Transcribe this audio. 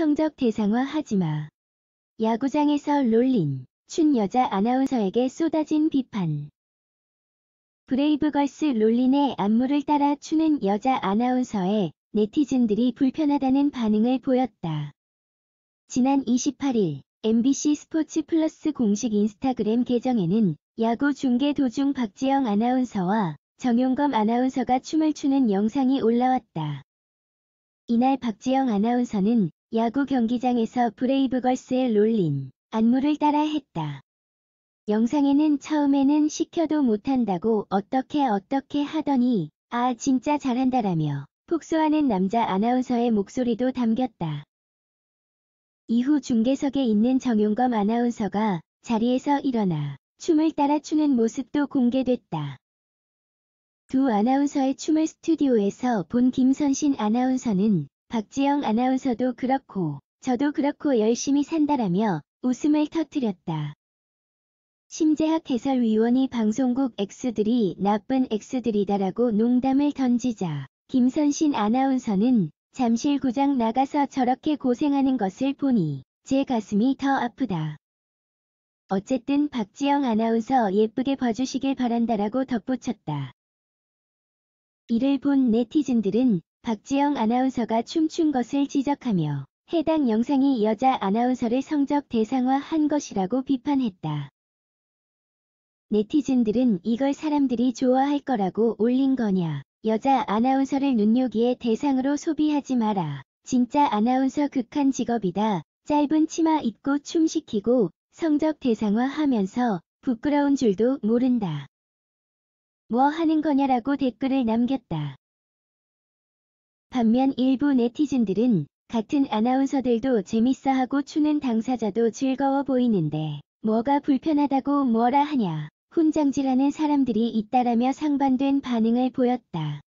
성적 대상화 하지마. 야구장에서 롤린, 춘 여자 아나운서에게 쏟아진 비판. 브레이브걸스 롤린의 안무를 따라 추는 여자 아나운서에 네티즌들이 불편하다는 반응을 보였다. 지난 28일 MBC 스포츠 플러스 공식 인스타그램 계정에는 야구 중계 도중 박지영 아나운서와 정용검 아나운서가 춤을 추는 영상이 올라왔다. 이날 박지영 아나운서는 야구 경기장에서 브레이브걸스의 롤린 안무를 따라 했다. 영상에는 처음에는 시켜도 못한다고 어떻게 어떻게 하더니 아 진짜 잘한다라며 폭소하는 남자 아나운서의 목소리도 담겼다. 이후 중계석에 있는 정용검 아나운서가 자리에서 일어나 춤을 따라 추는 모습도 공개됐다. 두 아나운서의 춤을 스튜디오에서 본 김선신 아나운서는 박지영 아나운서도 그렇고 저도 그렇고 열심히 산다라며 웃음을 터뜨렸다. 심재학 해설위원이 방송국 X들이 나쁜 X들이다라고 농담을 던지자 김선신 아나운서는 잠실구장 나가서 저렇게 고생하는 것을 보니 제 가슴이 더 아프다. 어쨌든 박지영 아나운서 예쁘게 봐주시길 바란다라고 덧붙였다. 이를 본 네티즌들은 박지영 아나운서가 춤춘 것을 지적하며 해당 영상이 여자 아나운서를 성적 대상화한 것이라고 비판했다. 네티즌들은 이걸 사람들이 좋아할 거라고 올린 거냐. 여자 아나운서를 눈요기의 대상으로 소비하지 마라. 진짜 아나운서 극한 직업이다. 짧은 치마 입고 춤 시키고 성적 대상화 하면서 부끄러운 줄도 모른다. 뭐 하는 거냐라고 댓글을 남겼다. 반면 일부 네티즌들은 같은 아나운서들도 재밌어하고 추는 당사자도 즐거워 보이는데 뭐가 불편하다고 뭐라 하냐. 훈장질하는 사람들이 있다라며 상반된 반응을 보였다.